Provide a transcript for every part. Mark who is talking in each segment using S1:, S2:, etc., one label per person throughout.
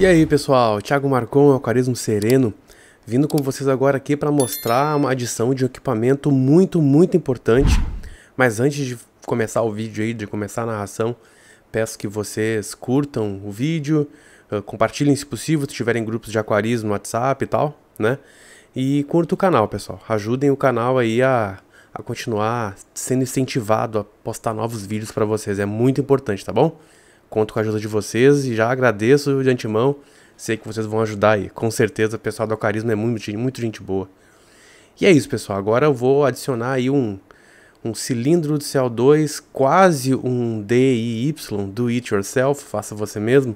S1: E aí pessoal, Thiago Marcon, Aquarismo é Sereno, vindo com vocês agora aqui para mostrar uma adição de um equipamento muito, muito importante. Mas antes de começar o vídeo aí, de começar a narração, peço que vocês curtam o vídeo, compartilhem se possível, se tiverem grupos de aquarismo no WhatsApp e tal, né? E curta o canal, pessoal. Ajudem o canal aí a, a continuar sendo incentivado a postar novos vídeos para vocês. É muito importante, tá bom? Conto com a ajuda de vocês e já agradeço de antemão. Sei que vocês vão ajudar aí. Com certeza o pessoal do Carisma é muito, muito gente boa. E é isso, pessoal. Agora eu vou adicionar aí um, um cilindro de CO2, quase um DIY, do It Yourself, faça você mesmo.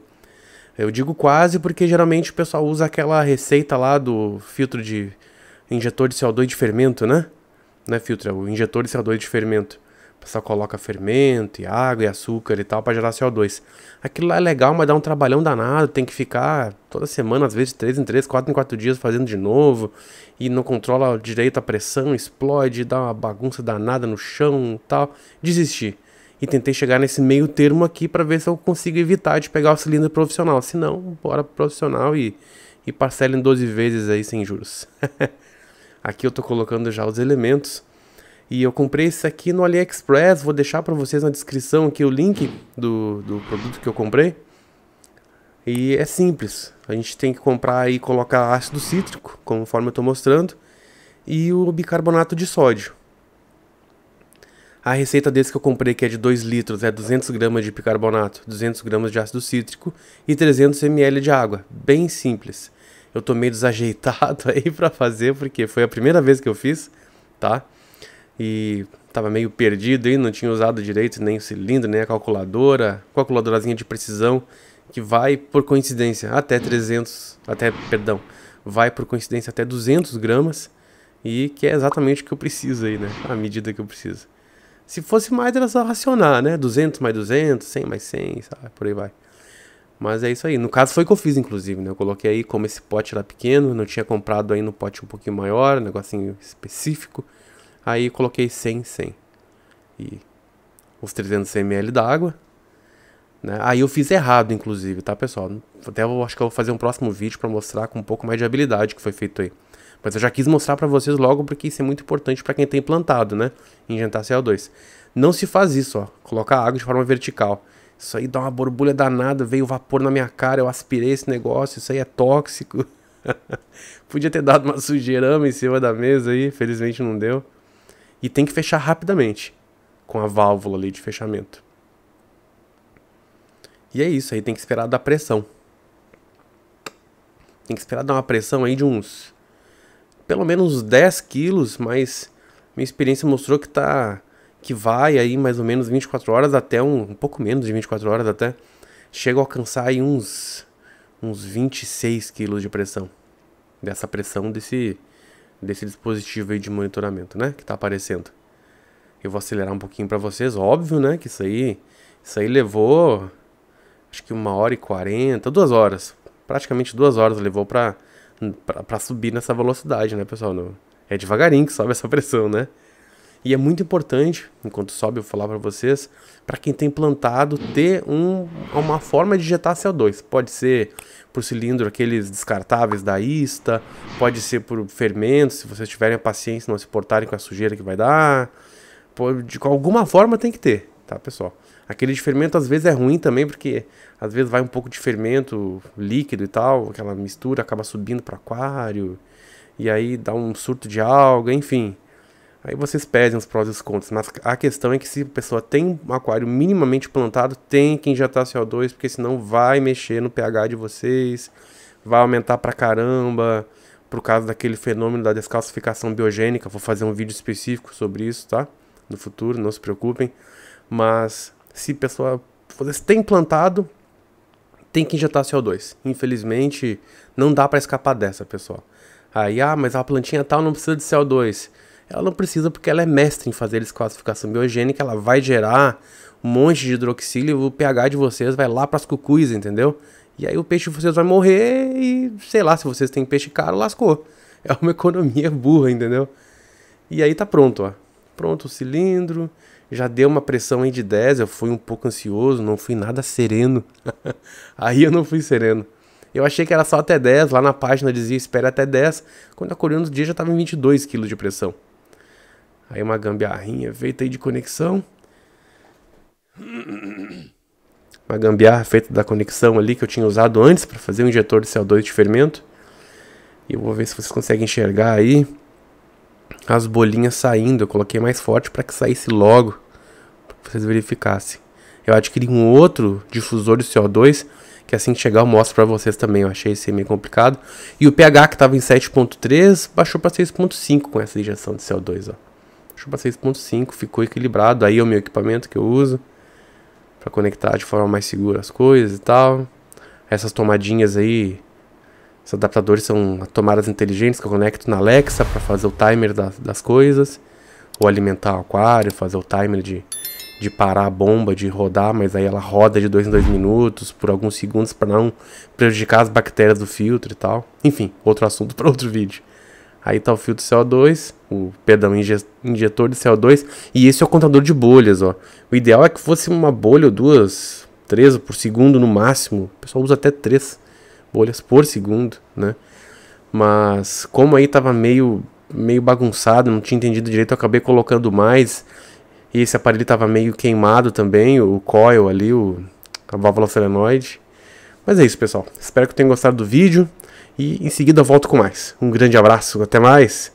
S1: Eu digo quase porque geralmente o pessoal usa aquela receita lá do filtro de injetor de CO2 de fermento, né? Não é filtro, é o injetor de CO2 de fermento só coloca fermento e água e açúcar e tal para gerar CO2. Aquilo lá é legal, mas dá um trabalhão danado, tem que ficar toda semana, às vezes três em três, quatro em quatro dias fazendo de novo e não controla direito a pressão, explode, dá uma bagunça danada no chão e tal. Desisti. E tentei chegar nesse meio termo aqui para ver se eu consigo evitar de pegar o cilindro profissional. Se não, bora pro profissional e, e parcela em 12 vezes aí sem juros. aqui eu tô colocando já os elementos e eu comprei esse aqui no AliExpress, vou deixar para vocês na descrição aqui o link do, do produto que eu comprei. E é simples, a gente tem que comprar e colocar ácido cítrico, conforme eu estou mostrando, e o bicarbonato de sódio. A receita desse que eu comprei, que é de 2 litros, é 200 gramas de bicarbonato, 200 gramas de ácido cítrico e 300 ml de água. Bem simples. Eu tô meio desajeitado aí para fazer, porque foi a primeira vez que eu fiz, tá? e estava meio perdido aí, não tinha usado direito nem o cilindro, nem a calculadora, calculadorazinha de precisão que vai por coincidência até 300, até, perdão, vai por coincidência até 200 gramas e que é exatamente o que eu preciso aí, né? A medida que eu preciso. Se fosse mais era só racionar, né? 200 mais 200, 100 mais 100, sabe? Por aí vai. Mas é isso aí. No caso foi o que eu fiz, inclusive, né? Eu coloquei aí como esse pote era pequeno, não tinha comprado aí no pote um pouquinho maior, um negocinho específico. Aí coloquei 100, 100. E os 300 ml d'água. Né? Aí eu fiz errado, inclusive, tá, pessoal? Até eu acho que eu vou fazer um próximo vídeo para mostrar com um pouco mais de habilidade que foi feito aí. Mas eu já quis mostrar para vocês logo porque isso é muito importante para quem tem plantado, né? Injetar CO2. Não se faz isso, ó. Colocar água de forma vertical. Isso aí dá uma borbulha danada, veio vapor na minha cara, eu aspirei esse negócio, isso aí é tóxico. Podia ter dado uma sujeirama em cima da mesa aí, felizmente não deu. E tem que fechar rapidamente com a válvula ali de fechamento. E é isso, aí tem que esperar dar pressão. Tem que esperar dar uma pressão aí de uns pelo menos 10 quilos, mas minha experiência mostrou que tá que vai aí mais ou menos 24 horas até um, um pouco menos de 24 horas até chega a alcançar aí uns uns 26 quilos de pressão dessa pressão desse desse dispositivo aí de monitoramento, né? Que está aparecendo. Eu vou acelerar um pouquinho para vocês, óbvio, né? Que isso aí, isso aí levou, acho que uma hora e quarenta, duas horas. Praticamente duas horas levou para subir nessa velocidade, né, pessoal? No, é devagarinho que sobe essa pressão, né? E é muito importante, enquanto sobe eu falar para vocês, para quem tem plantado ter um, uma forma de injetar CO2. Pode ser por cilindro aqueles descartáveis da Ista, pode ser por fermento, se vocês tiverem a paciência, não se portarem com a sujeira que vai dar. de alguma forma tem que ter, tá, pessoal? Aquele de fermento às vezes é ruim também, porque às vezes vai um pouco de fermento líquido e tal, aquela mistura acaba subindo para aquário, e aí dá um surto de alga, enfim. Aí vocês pedem os prós e os contos, mas a questão é que se a pessoa tem um aquário minimamente plantado, tem que injetar CO2, porque senão vai mexer no pH de vocês, vai aumentar pra caramba, por caso daquele fenômeno da descalcificação biogênica, vou fazer um vídeo específico sobre isso, tá? No futuro, não se preocupem. Mas se a pessoa, vocês têm plantado, tem que injetar CO2. Infelizmente, não dá para escapar dessa, pessoal. Aí, ah, mas a plantinha tal não precisa de CO2. Ela não precisa porque ela é mestre em fazer desclassificação biogênica, ela vai gerar um monte de hidroxílio e o pH de vocês vai lá para as cucuis, entendeu? E aí o peixe de vocês vai morrer e, sei lá, se vocês têm peixe caro, lascou. É uma economia burra, entendeu? E aí tá pronto, ó. Pronto o cilindro, já deu uma pressão aí de 10, eu fui um pouco ansioso, não fui nada sereno. aí eu não fui sereno. Eu achei que era só até 10, lá na página dizia espera até 10, quando a corrida no dia já estava em 22 kg de pressão. Aí uma gambiarrinha feita aí de conexão. Uma gambiarra feita da conexão ali que eu tinha usado antes para fazer um injetor de CO2 de fermento. E eu vou ver se vocês conseguem enxergar aí as bolinhas saindo. Eu coloquei mais forte para que saísse logo, para que vocês verificassem. Eu adquiri um outro difusor de CO2 que assim que chegar eu mostro para vocês também. Eu achei esse meio complicado. E o pH que estava em 7.3 baixou para 6.5 com essa injeção de CO2, ó. Deixa para 6.5, ficou equilibrado. Aí é o meu equipamento que eu uso para conectar de forma mais segura as coisas e tal. Essas tomadinhas aí, esses adaptadores são tomadas inteligentes que eu conecto na Alexa para fazer o timer das, das coisas, ou alimentar o aquário, fazer o timer de, de parar a bomba, de rodar, mas aí ela roda de dois em dois minutos, por alguns segundos, para não prejudicar as bactérias do filtro e tal. Enfim, outro assunto para outro vídeo. Aí tá o filtro CO2, o perdão, injetor de CO2, e esse é o contador de bolhas, ó. O ideal é que fosse uma bolha ou duas, três por segundo no máximo. O pessoal usa até três bolhas por segundo, né? Mas como aí tava meio meio bagunçado, não tinha entendido direito, eu acabei colocando mais. E esse aparelho tava meio queimado também, o coil ali, o a válvula solenoide. Mas é isso, pessoal. Espero que tenham gostado do vídeo. E em seguida volto com mais. Um grande abraço, até mais!